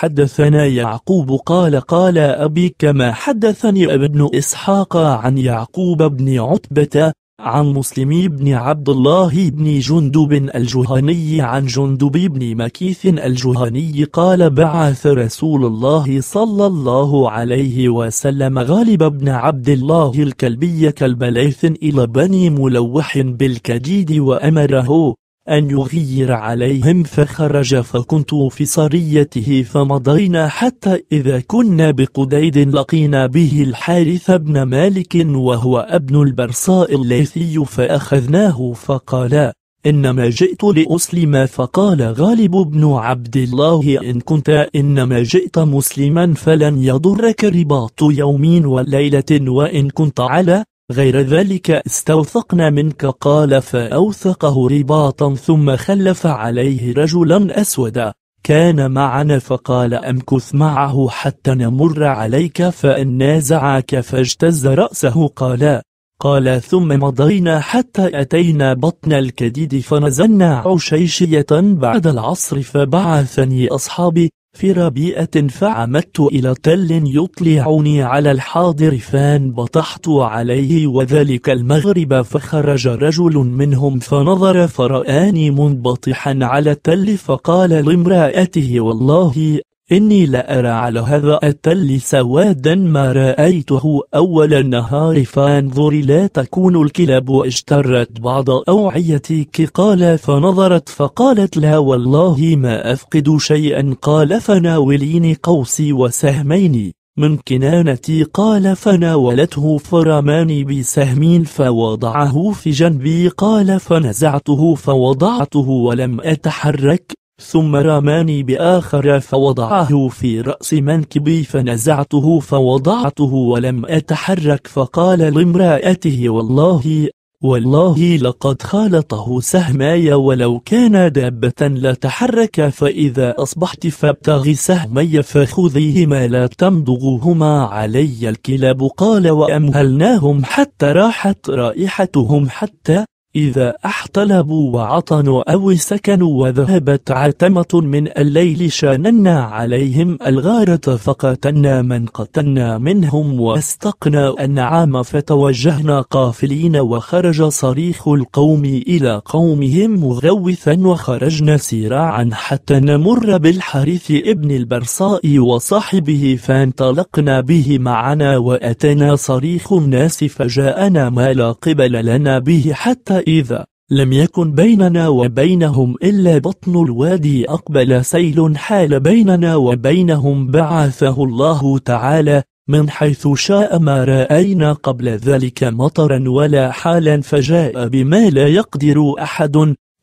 حدثنا يعقوب قال قال أبي كما حدثني ابن إسحاق عن يعقوب بن عتبة عن مسلم بن عبد الله بن جندب الجهني عن جندب بن مكيث الجهني قال بعث رسول الله صلى الله عليه وسلم غالب بن عبد الله الكلبي كالبليث إلى بني ملوح بالكديد وأمره أن يغير عليهم فخرج فكنت في صريته فمضينا حتى إذا كنا بقديد لقينا به الحارث بن مالك وهو ابن البرصاء الليثي فأخذناه فقال إنما جئت لأسلم فقال غالب بن عبد الله إن كنت إنما جئت مسلما فلن يضرك رباط يوم وليلة وإن كنت على غير ذلك استوثقنا منك قال فأوثقه رباطا ثم خلف عليه رجلا أسودا كان معنا فقال أمكث معه حتى نمر عليك فإن نازعك فاجتز رأسه قال قال ثم مضينا حتى أتينا بطن الكديد فنزلنا عشيشية بعد العصر فبعثني أصحابي في ربيئة فعمدت إلى تل يطلعني على الحاضر فانبطحت عليه وذلك المغرب فخرج رجل منهم فنظر فرآني منبطحا على التل فقال لامرأته والله إني لأرى على هذا التل سوادا ما رأيته أول النهار فانظر لا تكون الكلاب اشترت بعض أوعيتك قال فنظرت فقالت لا والله ما أفقد شيئا قال فناوليني قوسي وسهمين من كنانتي قال فناولته فرماني بسهم فوضعه في جنبي قال فنزعته فوضعته ولم أتحرك ثم رماني بآخر فوضعه في رأس منكبي فنزعته فوضعته ولم أتحرك فقال لامرأته والله والله لقد خالطه سهماي ولو كان دابة لتحرك فإذا أصبحت فابتغي سهمي فخذيهما لا تمضغهما علي الكلاب قال وأمهلناهم حتى راحت رائحتهم حتى إذا احتلبوا وعطنوا أو سكنوا وذهبت عتمة من الليل شاننا عليهم الغارة فقتلنا من قتلنا منهم واستقنا النعام فتوجهنا قافلين وخرج صريخ القوم إلى قومهم مغوثا وخرجنا سراعا حتى نمر بالحريث ابن البرصاء وصاحبه فانطلقنا به معنا وأتنا صريخ الناس فجاءنا ما لا قبل لنا به حتى إذا لم يكن بيننا وبينهم إلا بطن الوادي أقبل سيل حال بيننا وبينهم بعثه الله تعالى من حيث شاء ما رأينا قبل ذلك مطرا ولا حالا فجاء بما لا يقدر أحد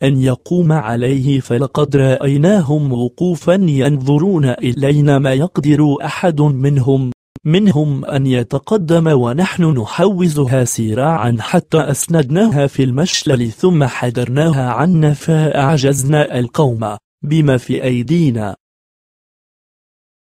أن يقوم عليه فلقد رأيناهم وقوفا ينظرون إلينا ما يقدر أحد منهم منهم أن يتقدم ونحن نحوزها سراعا حتى أسندناها في المشلل ثم حدرناها عنا فأعجزنا القوم بما في أيدينا